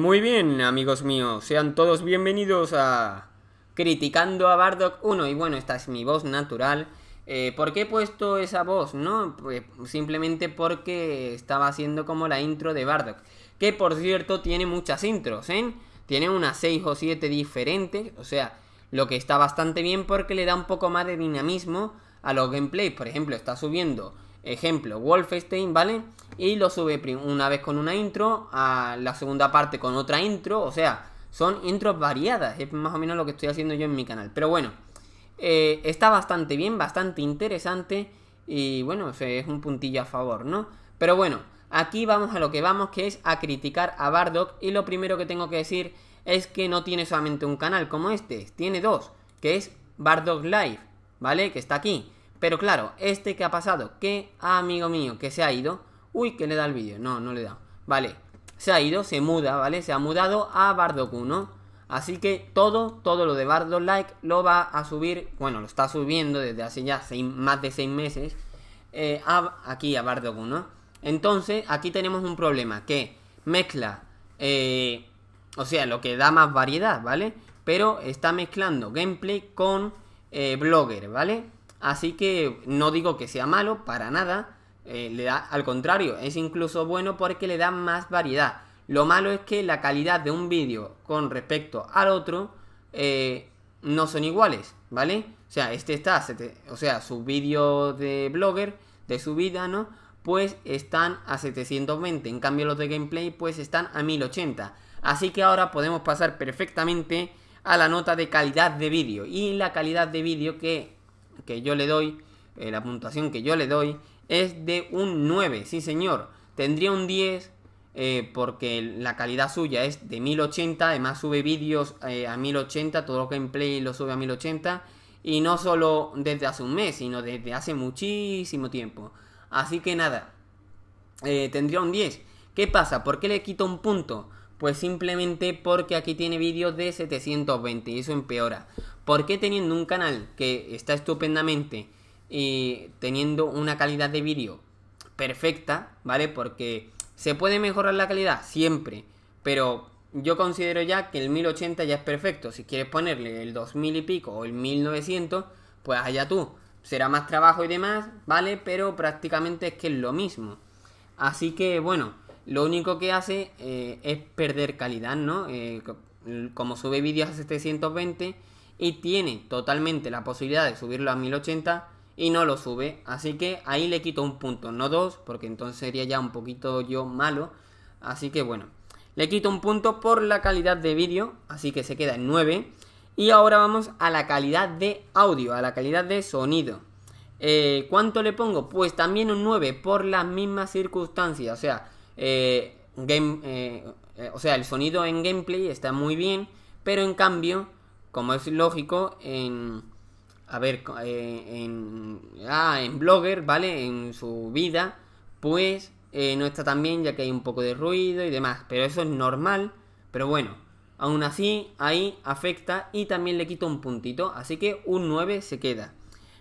muy bien, amigos míos, sean todos bienvenidos a Criticando a Bardock 1. Y bueno, esta es mi voz natural. Eh, ¿Por qué he puesto esa voz? No, pues simplemente porque estaba haciendo como la intro de Bardock. Que por cierto tiene muchas intros, ¿eh? Tiene unas 6 o 7 diferentes, o sea, lo que está bastante bien porque le da un poco más de dinamismo a los gameplays. Por ejemplo, está subiendo Ejemplo, Wolfenstein, ¿vale? Y lo sube una vez con una intro, a la segunda parte con otra intro, o sea, son intros variadas, es más o menos lo que estoy haciendo yo en mi canal. Pero bueno, eh, está bastante bien, bastante interesante y bueno, es un puntillo a favor, ¿no? Pero bueno, aquí vamos a lo que vamos, que es a criticar a Bardock y lo primero que tengo que decir es que no tiene solamente un canal como este, tiene dos, que es Bardock Live, ¿vale? Que está aquí. Pero claro, este que ha pasado, que ah, amigo mío, que se ha ido. Uy, que le da el vídeo. No, no le da. Vale, se ha ido, se muda, ¿vale? Se ha mudado a Bardoku, ¿no? Así que todo, todo lo de Bardo Like lo va a subir, bueno, lo está subiendo desde hace ya más de seis meses eh, aquí a Bardoku, ¿no? Entonces, aquí tenemos un problema que mezcla, eh, o sea, lo que da más variedad, ¿vale? Pero está mezclando gameplay con eh, blogger, ¿vale? Así que no digo que sea malo, para nada. Eh, le da, al contrario, es incluso bueno porque le da más variedad. Lo malo es que la calidad de un vídeo con respecto al otro eh, no son iguales, ¿vale? O sea, este está, o sea, su vídeo de blogger, de su vida, ¿no? Pues están a 720, en cambio los de gameplay pues están a 1080. Así que ahora podemos pasar perfectamente a la nota de calidad de vídeo. Y la calidad de vídeo que que yo le doy, eh, la puntuación que yo le doy, es de un 9, sí señor. Tendría un 10 eh, porque la calidad suya es de 1080, además sube vídeos eh, a 1080, todo lo que en Play lo sube a 1080, y no solo desde hace un mes, sino desde hace muchísimo tiempo. Así que nada, tendría un 10. ¿Qué pasa? ¿Por qué le quito un punto? Pues simplemente porque aquí tiene vídeos de 720 y eso empeora. ¿Por qué teniendo un canal que está estupendamente y eh, teniendo una calidad de vídeo perfecta, ¿vale? Porque se puede mejorar la calidad siempre, pero yo considero ya que el 1080 ya es perfecto. Si quieres ponerle el 2000 y pico o el 1900, pues allá tú. Será más trabajo y demás, ¿vale? Pero prácticamente es que es lo mismo. Así que bueno, lo único que hace eh, es perder calidad, ¿no? Eh, como sube vídeos a 720 y tiene totalmente la posibilidad de subirlo a 1080 y no lo sube. Así que ahí le quito un punto, no dos, porque entonces sería ya un poquito yo malo. Así que bueno, le quito un punto por la calidad de vídeo, así que se queda en 9. Y ahora vamos a la calidad de audio, a la calidad de sonido. Eh, ¿Cuánto le pongo? Pues también un 9 por las mismas circunstancias, o sea, eh, game, eh, eh, o sea, el sonido en gameplay está muy bien, pero en cambio, como es lógico, en... A ver, en, ah, en Blogger, ¿vale? En su vida, pues no está tan bien ya que hay un poco de ruido y demás, pero eso es normal, pero bueno, aún así ahí afecta y también le quito un puntito, así que un 9 se queda.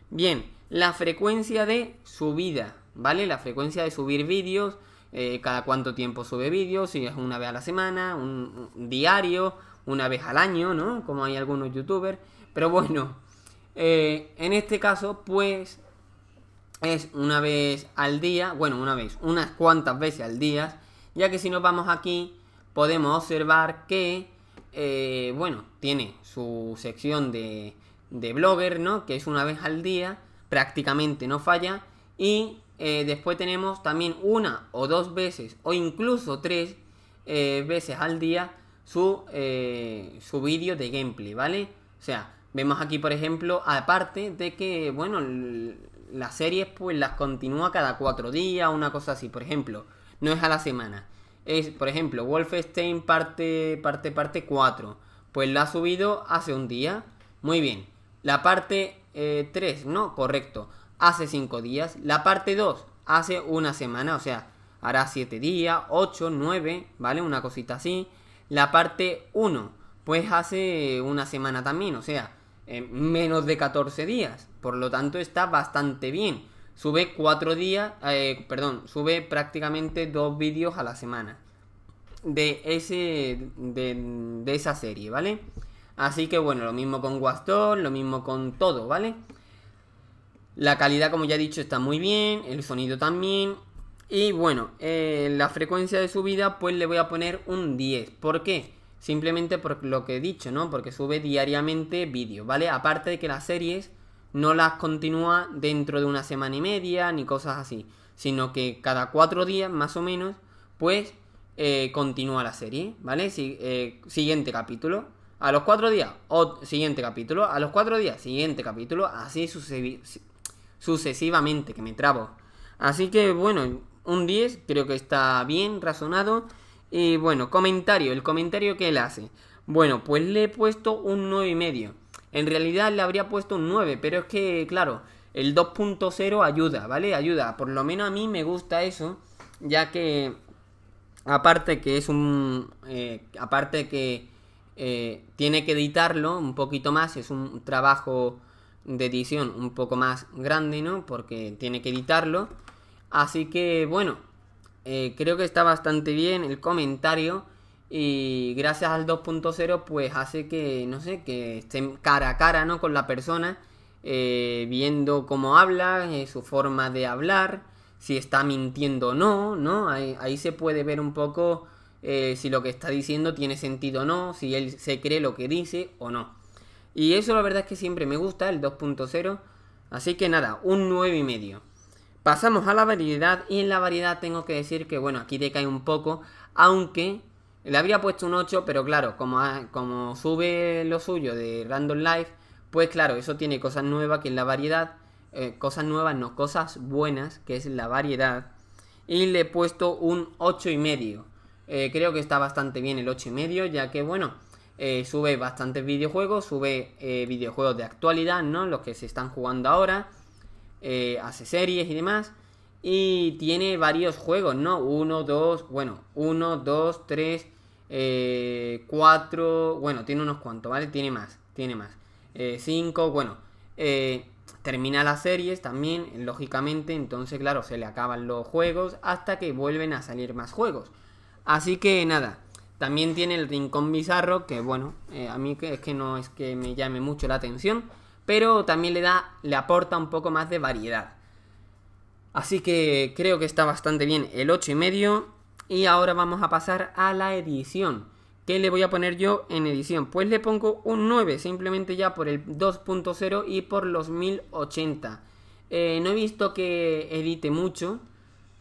Bien, la frecuencia de subida, ¿vale? La frecuencia de subir vídeos eh, cada cuánto tiempo sube vídeos, si es una vez a la semana, un, diario, una vez al año, ¿no? Como hay algunos youtubers. Pero bueno, eh, en este caso, pues es una vez al día, bueno, una vez, unas cuantas veces al día, ya que si nos vamos aquí, podemos observar que, eh, bueno, tiene su sección de, de blogger, ¿no? Que es una vez al día, prácticamente no falla, y eh, después tenemos también una o dos veces o incluso tres eh, veces al día su, eh, su vídeo de gameplay, ¿vale? O sea, vemos aquí por ejemplo, aparte de que, bueno, las series pues las continúa cada cuatro días, una cosa así, por ejemplo, no es a la semana. Es, por ejemplo, Wolfenstein parte, parte, parte 4, pues la ha subido hace un día, muy bien. La parte 3, ¿no? Correcto hace 5 días, la parte 2 hace una semana, o sea, hará 7 días, 8, 9, ¿vale? Una cosita así. La parte 1, pues hace una semana también, o sea, menos de 14 días. Por lo tanto, está bastante bien. Sube 4 días, eh, perdón, sube prácticamente 2 vídeos a la semana. De, ese, de, esa serie, ¿vale? Así que bueno, lo mismo con Guastor, lo mismo con todo, ¿vale? vale la calidad, como ya he dicho, está muy bien, el sonido también. Y bueno, eh, la frecuencia de subida pues le voy a poner un 10. ¿Por qué? Simplemente por lo que he dicho, ¿no? Porque sube diariamente vídeo, ¿vale? Aparte de que las series no las continúa dentro de una semana y media ni cosas así, sino que cada cuatro días más o menos pues eh, continúa la serie, ¿vale? Eh, siguiente capítulo. A los cuatro días, o, siguiente capítulo. A los cuatro días, siguiente capítulo. Así sucede sucesivamente, que me trabo. Así que bueno, un 10 creo que está bien, razonado. Y bueno, comentario, el comentario que él hace. Bueno, pues le he puesto un 9,5. En realidad le habría puesto un 9, pero es que, claro, el 2.0 ayuda, ¿vale? Ayuda. Por lo menos a mí me gusta eso, ya que, aparte que es un... Eh, aparte que eh, tiene que editarlo un poquito más, es un trabajo de edición un poco más grande, ¿no? Porque tiene que editarlo. Así que bueno, eh, creo que está bastante bien el comentario. Y gracias al 2.0 pues hace que, no sé, que estén cara a cara, ¿no? Con la persona, eh, viendo cómo habla, eh, su forma de hablar, si está mintiendo o no, ¿no? Ahí, ahí se puede ver un poco si lo que está diciendo tiene sentido o no, si él se cree lo que dice o no. Y eso la verdad es que siempre me gusta, el 2.0. Así que nada, un 9,5. Pasamos a la variedad y en la variedad tengo que decir que bueno, aquí decae un poco, aunque le habría puesto un 8, pero claro, como, como sube lo suyo de Random Life, pues claro, eso tiene cosas nuevas que en la variedad, eh, cosas nuevas no, cosas buenas que es la variedad. Y le he puesto un 8,5. medio eh, creo que está bastante bien el 8,5, ya que bueno, eh, sube bastantes videojuegos, sube eh, videojuegos de actualidad, ¿no? Los que se están jugando ahora, eh, hace series y demás. Y tiene varios juegos, ¿no? Uno, dos, bueno, uno, dos, tres, cuatro, bueno, tiene unos cuantos, ¿vale? Tiene más, tiene más. cinco, bueno. termina las series también, lógicamente, entonces, claro, se le acaban los juegos hasta que vuelven a salir más juegos. Así que nada. También tiene el Rincón Bizarro, que bueno, eh, a mí es que no es que me llame mucho la atención, pero también le da, le aporta un poco más de variedad. Así que creo que está bastante bien el 8,5 y medio. Y ahora vamos a pasar a la edición. ¿Qué le voy a poner yo en edición? Pues le pongo un 9, simplemente ya por el 2.0 y por los 1080. Eh, no he visto que edite mucho,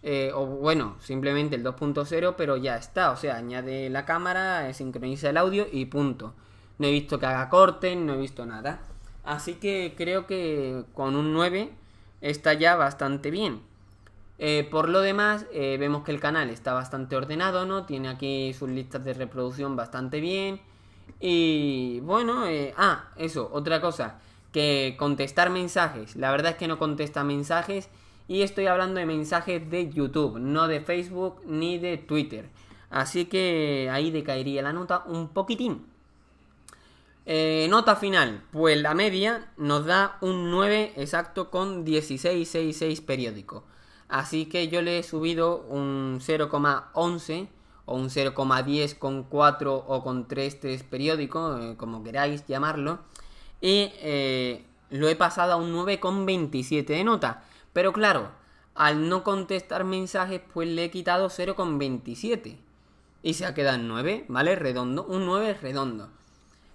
eh, o bueno, simplemente el 2.0, pero ya está. O sea, añade la cámara, eh, sincroniza el audio y punto. No he visto que haga corte, no he visto nada. Así que creo que con un 9 está ya bastante bien. Eh, por lo demás, vemos que el canal está bastante ordenado, ¿no? Tiene aquí sus listas de reproducción bastante bien. Y bueno, ah, eso, otra cosa, que contestar mensajes. La verdad es que no contesta mensajes y estoy hablando de mensajes de YouTube, no de Facebook ni de Twitter. Así que ahí decaería la nota un poquitín. Eh, nota final, pues la media nos da un 9 exacto con 1666 periódico. Así que yo le he subido un 0,11 o un 0,10 con 4 o con 3,3 periódico, eh, como queráis llamarlo. Y eh, lo he pasado a un 9,27 de nota. Pero claro, al no contestar mensajes, pues le he quitado 0,27. Y se ha quedado en 9, ¿vale? Redondo. Un 9 redondo.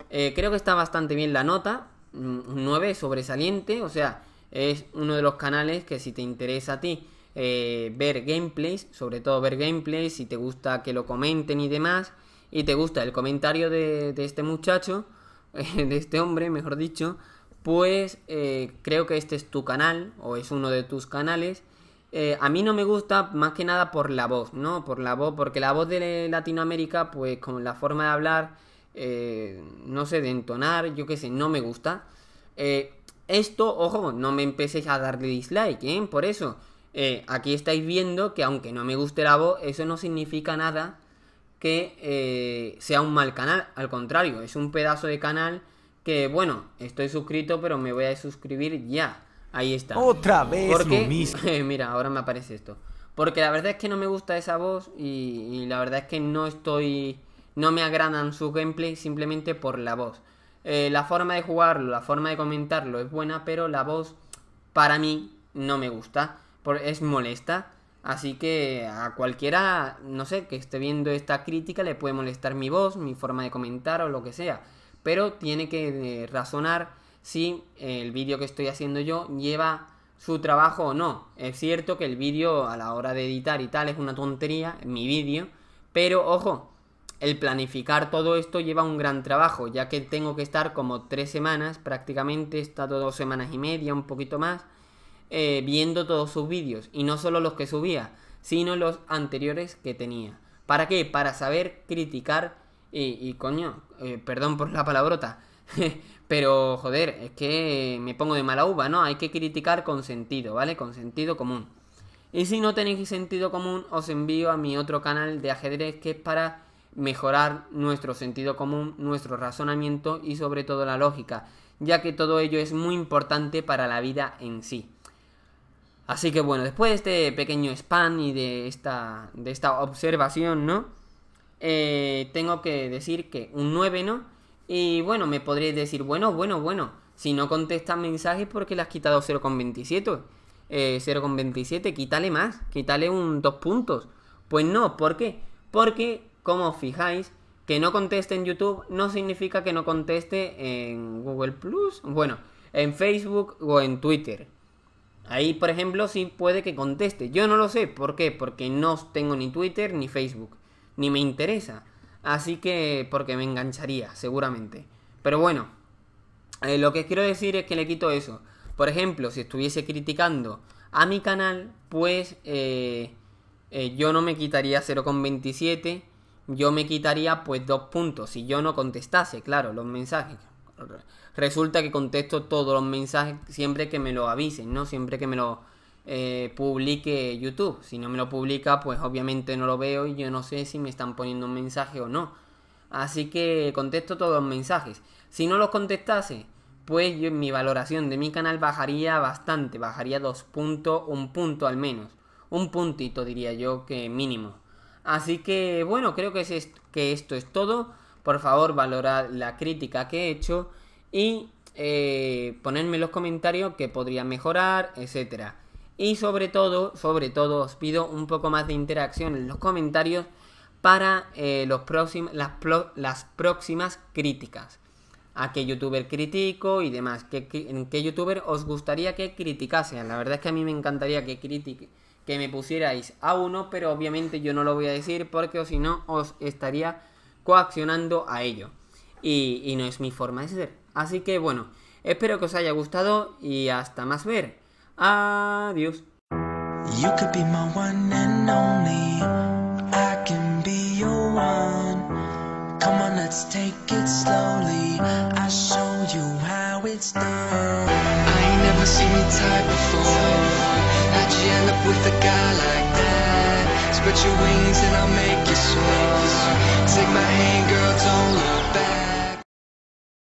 Eh, creo que está bastante bien la nota. Un 9 sobresaliente. O sea, es uno de los canales que si te interesa a ti eh, ver gameplays, sobre todo ver gameplays, si te gusta que lo comenten y demás, y te gusta el comentario de este muchacho, de este hombre, mejor dicho, pues eh, creo que este es tu canal o es uno de tus canales. Eh, a mí no me gusta más que nada por la voz, ¿no? Por la voz, porque la voz de Latinoamérica, pues con la forma de hablar, eh, no sé, de entonar, yo qué sé, no me gusta. esto, ojo, no me empecéis a darle dislike, ¿eh? Por eso, aquí estáis viendo que aunque no me guste la voz, eso no significa nada que sea un mal canal. Al contrario, es un pedazo de canal que bueno, estoy suscrito, pero me voy a suscribir ya. Ahí está. Otra vez. mira, ahora me aparece esto. Porque la verdad es que no me gusta esa voz y, la verdad es que no estoy... No me agradan su gameplay simplemente por la voz. Eh, la forma de jugarlo, la forma de comentarlo es buena, pero la voz para mí no me gusta. Por, es molesta. Así que a cualquiera, no sé, que esté viendo esta crítica le puede molestar mi voz, mi forma de comentar o lo que sea pero tiene que eh, razonar si eh, el vídeo que estoy haciendo yo lleva su trabajo o no. Es cierto que el vídeo a la hora de editar y tal es una tontería, mi vídeo, pero ojo, el planificar todo esto lleva un gran trabajo, ya que tengo que estar como tres semanas, prácticamente he estado dos semanas y media, un poquito más, eh, viendo todos sus vídeos, y no solo los que subía, sino los anteriores que tenía. ¿Para qué? Para saber criticar y, coño, eh, perdón por la palabrota. Pero, joder, es que me pongo de mala uva, ¿no? Hay que criticar con sentido, ¿vale? Con sentido común. Y si no tenéis sentido común, os envío a mi otro canal de ajedrez que es para mejorar nuestro sentido común, nuestro razonamiento y sobre todo la lógica, ya que todo ello es muy importante para la vida en sí. Así que bueno, después de este pequeño spam y de esta, de esta observación, ¿no? Eh, tengo que decir que un 9 no. Y bueno, me podréis decir, bueno, bueno, bueno, si no contesta mensajes porque le has quitado 0,27. 0,27, eh, quítale más, quítale un 2 puntos. Pues no, ¿por qué? Porque, como fijáis, que no conteste en YouTube no significa que no conteste en Google Plus, bueno, en Facebook o en Twitter. Ahí, por ejemplo, sí puede que conteste. Yo no lo sé. ¿Por qué? Porque no tengo ni Twitter ni Facebook ni me interesa. Así que, porque me engancharía, seguramente. Pero bueno, eh, lo que quiero decir es que le quito eso. Por ejemplo, si estuviese criticando a mi canal, pues eh, eh, yo no me quitaría 0,27, yo me quitaría pues dos puntos. Si yo no contestase, claro, los mensajes. Resulta que contesto todos los mensajes siempre que me lo avisen, ¿no? Siempre que me lo eh, publique YouTube. Si no me lo publica, pues obviamente no lo veo y yo no sé si me están poniendo un mensaje o no. Así que contesto todos los mensajes. Si no los contestase, pues mi valoración de mi canal bajaría bastante, bajaría dos puntos, un punto al menos. Un puntito diría yo que mínimo. Así que bueno, creo que, es que esto es todo. Por favor, valorad la crítica que he hecho y eh, ponedme los comentarios que podría mejorar, etcétera. Y sobre todo, sobre todo, os pido un poco más de interacción en los comentarios para eh, los las, las, próximas críticas. A qué youtuber critico y demás. ¿Qué, en qué youtuber os gustaría que criticase. La verdad es que a mí me encantaría que critique, que me pusierais a uno, pero obviamente yo no lo voy a decir porque si no os estaría coaccionando a ello. y no es mi forma de ser. Así que bueno, espero que os haya gustado y hasta más ver. Adiós. You could be my one and only. I can be your one. Come on, let's take it slowly. i show you how it's done. I ain't never seen your type before. How'd you end up with a guy like that? Spread your wings and I'll make you soar. Take my hand, girl, don't look back.